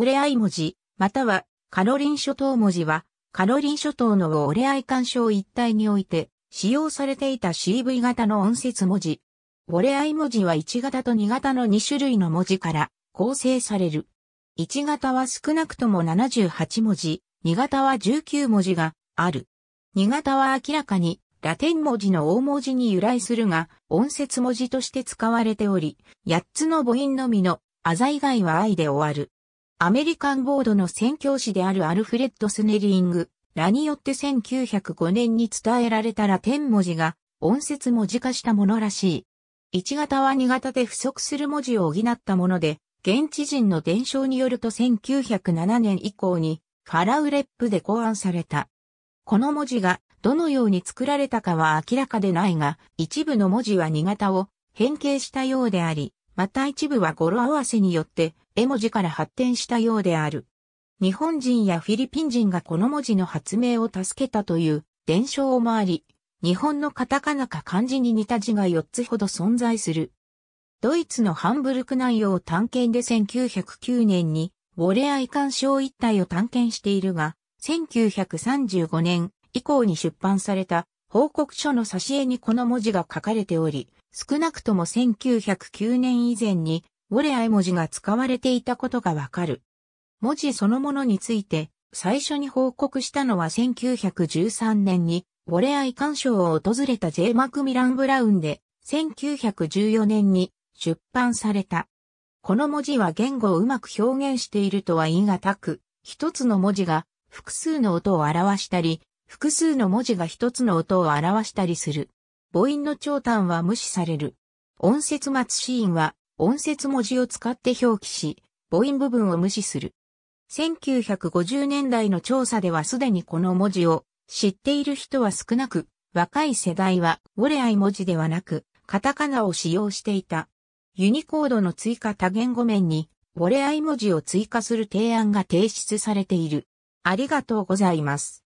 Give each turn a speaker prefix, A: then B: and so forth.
A: オレアイ文字、またはカロリン諸島文字は、カロリン諸島のオレアイ干渉一帯において、使用されていた CV 型の音節文字。オレアイ文字は1型と2型の2種類の文字から構成される。1型は少なくとも78文字、2型は19文字がある。2型は明らかにラテン文字の大文字に由来するが、音節文字として使われており、8つの母音のみの、あざ以外は愛で終わる。アメリカンボードの宣教師であるアルフレッド・スネリングらによって1905年に伝えられたラテン文字が音節文字化したものらしい。1型は2型で不足する文字を補ったもので、現地人の伝承によると1907年以降にファラウレップで考案された。この文字がどのように作られたかは明らかでないが、一部の文字は2型を変形したようであり、また一部は語呂合わせによって絵文字から発展したようである。日本人やフィリピン人がこの文字の発明を助けたという伝承もあり、日本のカタカナか漢字に似た字が4つほど存在する。ドイツのハンブルク内容を探検で1909年に、ウォレアイ干渉一体を探検しているが、1935年以降に出版された報告書の挿絵にこの文字が書かれており、少なくとも1909年以前に、ウォレアイ文字が使われていたことがわかる。文字そのものについて、最初に報告したのは1913年に、ウォレアイ干渉を訪れた J. マクミラン・ブラウンで、1914年に出版された。この文字は言語をうまく表現しているとは言い難く、一つの文字が複数の音を表したり、複数の文字が一つの音を表したりする。母音の長短は無視される。音節末子音は音節文字を使って表記し、母音部分を無視する。1950年代の調査ではすでにこの文字を知っている人は少なく、若い世代はウォレアイ文字ではなく、カタカナを使用していた。ユニコードの追加多言語面に、ウォレアイ文字を追加する提案が提出されている。ありがとうございます。